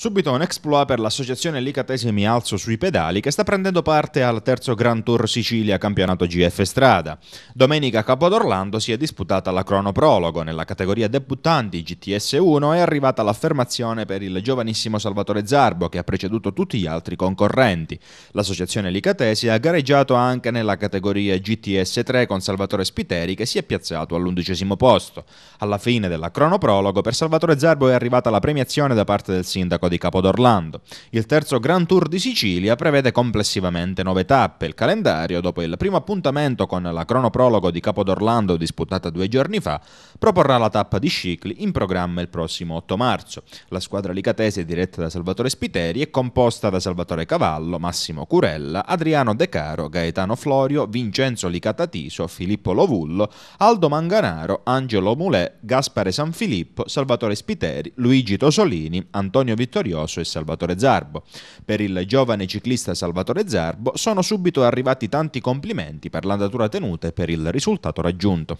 Subito un exploit per l'associazione Licatesi Mi Alzo sui pedali che sta prendendo parte al terzo Grand Tour Sicilia campionato GF Strada. Domenica a Capodorlando si è disputata la cronoprologo nella categoria debuttanti GTS1 è arrivata l'affermazione per il giovanissimo Salvatore Zarbo che ha preceduto tutti gli altri concorrenti. L'associazione Licatesi ha gareggiato anche nella categoria GTS3 con Salvatore Spiteri che si è piazzato all'undicesimo posto. Alla fine della cronoprologo per Salvatore Zarbo è arrivata la premiazione da parte del sindaco di Capodorlando. Il terzo Grand Tour di Sicilia prevede complessivamente nove tappe. Il calendario, dopo il primo appuntamento con la cronoprologo di Capodorlando disputata due giorni fa, proporrà la tappa di Scicli in programma il prossimo 8 marzo. La squadra licatese diretta da Salvatore Spiteri è composta da Salvatore Cavallo, Massimo Curella, Adriano De Caro, Gaetano Florio, Vincenzo Licatatiso, Filippo Lovullo, Aldo Manganaro, Angelo Mulè, Gaspare Sanfilippo, Salvatore Spiteri, Luigi Tosolini, Antonio Vittorio vittorioso è Salvatore Zarbo. Per il giovane ciclista Salvatore Zarbo sono subito arrivati tanti complimenti per l'andatura tenuta e per il risultato raggiunto.